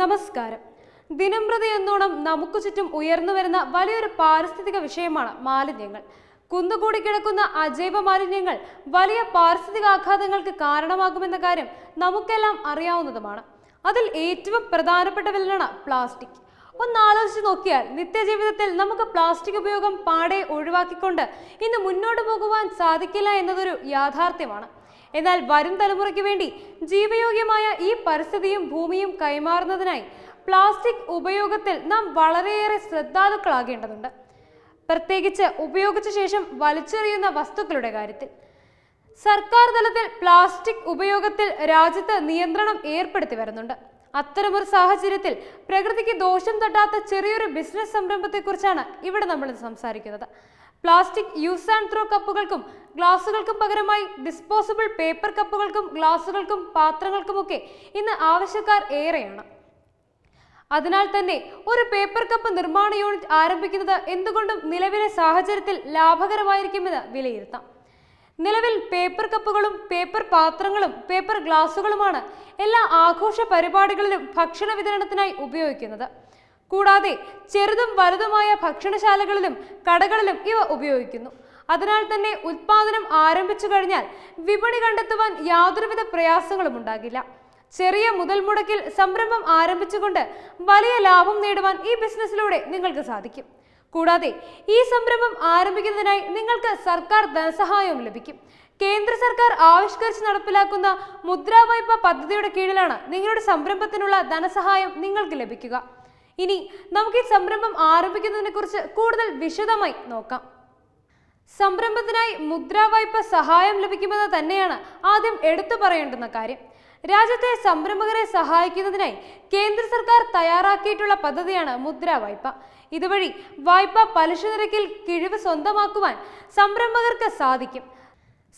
നമസ്കാരം ദിനംപ്രതി എന്നോണം നമുക്ക് ചുറ്റും ഉയർന്നു വരുന്ന വലിയൊരു പാരിസ്ഥിതിക വിഷയമാണ് മാലിന്യങ്ങൾ കുന്നുകൂടി കിടക്കുന്ന അജൈവ മാലിന്യങ്ങൾ വലിയ പാരിസ്ഥിതിക ആഘാതങ്ങൾക്ക് കാരണമാകുമെന്ന കാര്യം നമുക്കെല്ലാം അറിയാവുന്നതുമാണ് അതിൽ ഏറ്റവും വിലനാണ് പ്ലാസ്റ്റിക് ഒന്ന് ആലോചിച്ച് നോക്കിയാൽ നിത്യജീവിതത്തിൽ നമുക്ക് പ്ലാസ്റ്റിക് ഉപയോഗം പാടെ ഒഴിവാക്കിക്കൊണ്ട് ഇന്ന് മുന്നോട്ട് പോകുവാൻ സാധിക്കില്ല എന്നതൊരു യാഥാർത്ഥ്യമാണ് എന്നാൽ വരും തലമുറയ്ക്ക് വേണ്ടി ജീവയോഗ്യമായ ഈ പരിസ്ഥിതിയും ഭൂമിയും കൈമാറുന്നതിനായി പ്ലാസ്റ്റിക് ഉപയോഗത്തിൽ നാം വളരെയേറെ ശ്രദ്ധാലുക്കളാകേണ്ടതുണ്ട് പ്രത്യേകിച്ച് ഉപയോഗിച്ച ശേഷം വലിച്ചെറിയുന്ന വസ്തുക്കളുടെ കാര്യത്തിൽ സർക്കാർ തലത്തിൽ പ്ലാസ്റ്റിക് ഉപയോഗത്തിൽ രാജ്യത്ത് നിയന്ത്രണം ഏർപ്പെടുത്തി വരുന്നുണ്ട് അത്തരമൊരു സാഹചര്യത്തിൽ പ്രകൃതിക്ക് ദോഷം തട്ടാത്ത ചെറിയൊരു ബിസിനസ് സംരംഭത്തെക്കുറിച്ചാണ് ഇവിടെ നമ്മൾ സംസാരിക്കുന്നത് പ്ലാസ്റ്റിക് യൂസ് ആൻഡ് ത്രോ കപ്പുകൾക്കും ഗ്ലാസുകൾക്കും പകരമായി ഡിസ്പോസിബിൾ പേപ്പർ കപ്പുകൾക്കും ഗ്ലാസുകൾക്കും പാത്രങ്ങൾക്കുമൊക്കെ ഇന്ന് ആവശ്യക്കാർ ഏറെയാണ് അതിനാൽ തന്നെ ഒരു പേപ്പർ കപ്പ് നിർമ്മാണ യൂണിറ്റ് ആരംഭിക്കുന്നത് എന്തുകൊണ്ടും നിലവിലെ സാഹചര്യത്തിൽ ലാഭകരമായിരിക്കുമെന്ന് വിലയിരുത്താം നിലവിൽ പേപ്പർ കപ്പുകളും പേപ്പർ പാത്രങ്ങളും പേപ്പർ ഗ്ലാസുകളുമാണ് എല്ലാ ആഘോഷ പരിപാടികളിലും ഭക്ഷണ വിതരണത്തിനായി ഉപയോഗിക്കുന്നത് കൂടാതെ ചെറുതും വലുതുമായ ഭക്ഷണശാലകളിലും കടകളിലും ഇവ ഉപയോഗിക്കുന്നു അതിനാൽ തന്നെ ഉത്പാദനം ആരംഭിച്ചു കഴിഞ്ഞാൽ വിപണി കണ്ടെത്തുവാൻ യാതൊരുവിധ പ്രയാസങ്ങളും ഉണ്ടാകില്ല ചെറിയ മുതൽ മുടക്കിൽ സംരംഭം ആരംഭിച്ചുകൊണ്ട് വലിയ ലാഭം നേടുവാൻ ഈ ബിസിനസ്സിലൂടെ നിങ്ങൾക്ക് സാധിക്കും കൂടാതെ ഈ സംരംഭം ആരംഭിക്കുന്നതിനായി നിങ്ങൾക്ക് സർക്കാർ ധനസഹായവും ലഭിക്കും കേന്ദ്ര സർക്കാർ ആവിഷ്കരിച്ച് നടപ്പിലാക്കുന്ന മുദ്രാ വായ്പ പദ്ധതിയുടെ കീഴിലാണ് നിങ്ങളുടെ സംരംഭത്തിനുള്ള ധനസഹായം നിങ്ങൾക്ക് ലഭിക്കുക ഇനി നമുക്ക് ഈ സംരംഭം ആരംഭിക്കുന്നതിനെ കുറിച്ച് കൂടുതൽ വിശദമായി നോക്കാം സംരംഭത്തിനായി മുദ്രാവായ്പ സഹായം ലഭിക്കുമെന്ന് തന്നെയാണ് ആദ്യം എടുത്തു പറയേണ്ടുന്ന കാര്യം രാജ്യത്തെ സംരംഭകരെ സഹായിക്കുന്നതിനായി കേന്ദ്ര സർക്കാർ തയ്യാറാക്കിയിട്ടുള്ള പദ്ധതിയാണ് മുദ്രാവായ്പ ഇതുവഴി വായ്പ പലിശ നിരക്കിൽ കിഴിവ് സ്വന്തമാക്കുവാൻ സംരംഭകർക്ക് സാധിക്കും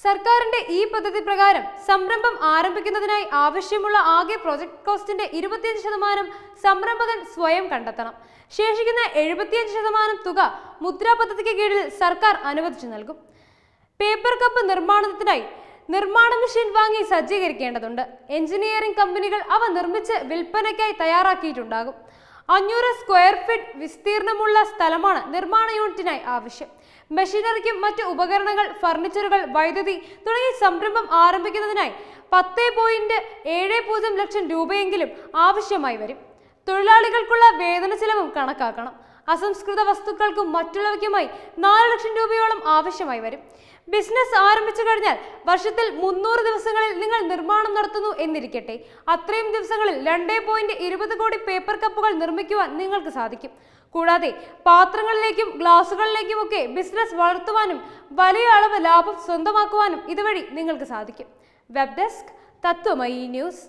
സർക്കാരിന്റെ ഈ പദ്ധതി പ്രകാരം സംരംഭം ആരംഭിക്കുന്നതിനായി ആവശ്യമുള്ള ആകെ പ്രോജക്ട് കോസ്റ്റിന്റെ ഇരുപത്തിയഞ്ച് ശതമാനം സംരംഭകൻ സ്വയം കണ്ടെത്തണം ശേഷിക്കുന്ന എഴുപത്തിയഞ്ച് ശതമാനം തുക മുദ്രാ പദ്ധതിക്ക് കീഴിൽ സർക്കാർ അനുവദിച്ചു നൽകും പേപ്പർ കപ്പ് നിർമ്മാണത്തിനായി നിർമ്മാണ മെഷീൻ വാങ്ങി സജ്ജീകരിക്കേണ്ടതുണ്ട് എഞ്ചിനീയറിംഗ് കമ്പനികൾ അവ നിർമ്മിച്ച് വിൽപ്പനയ്ക്കായി തയ്യാറാക്കിയിട്ടുണ്ടാകും അഞ്ഞൂറ് സ്ക്വയർ ഫീറ്റ് വിസ്തീർണമുള്ള സ്ഥലമാണ് നിർമ്മാണ യൂണിറ്റിനായി ആവശ്യം മെഷീനറിക്കും മറ്റ് ഉപകരണങ്ങൾ ഫർണിച്ചറുകൾ വൈദ്യുതി തുടങ്ങിയ സംരംഭം ആരംഭിക്കുന്നതിനായി പത്ത് പോയിന്റ് ഏഴ് പൂജ്യം ലക്ഷം രൂപയെങ്കിലും ആവശ്യമായി വരും തൊഴിലാളികൾക്കുള്ള വേതന ചെലവും കണക്കാക്കണം അസംസ്കൃത വസ്തുക്കൾക്കും മറ്റുള്ളവയ്ക്കുമായി നാല് ലക്ഷം രൂപയോളം ആവശ്യമായി വരും ബിസിനസ് ആരംഭിച്ചു കഴിഞ്ഞാൽ വർഷത്തിൽ മുന്നൂറ് ദിവസങ്ങളിൽ നിങ്ങൾ നിർമ്മാണം നടത്തുന്നു എന്നിരിക്കട്ടെ അത്രയും ദിവസങ്ങളിൽ രണ്ടേ പോയിന്റ് ഇരുപത് കോടി പേപ്പർ കപ്പുകൾ നിർമ്മിക്കുവാൻ നിങ്ങൾക്ക് സാധിക്കും കൂടാതെ പാത്രങ്ങളിലേക്കും ഗ്ലാസുകളിലേക്കും ഒക്കെ ബിസിനസ് വളർത്തുവാനും വലിയ അളവ് ലാഭം സ്വന്തമാക്കുവാനും ഇതുവഴി നിങ്ങൾക്ക് സാധിക്കും വെബ് ഡെസ്ക് തത്വമയി ന്യൂസ്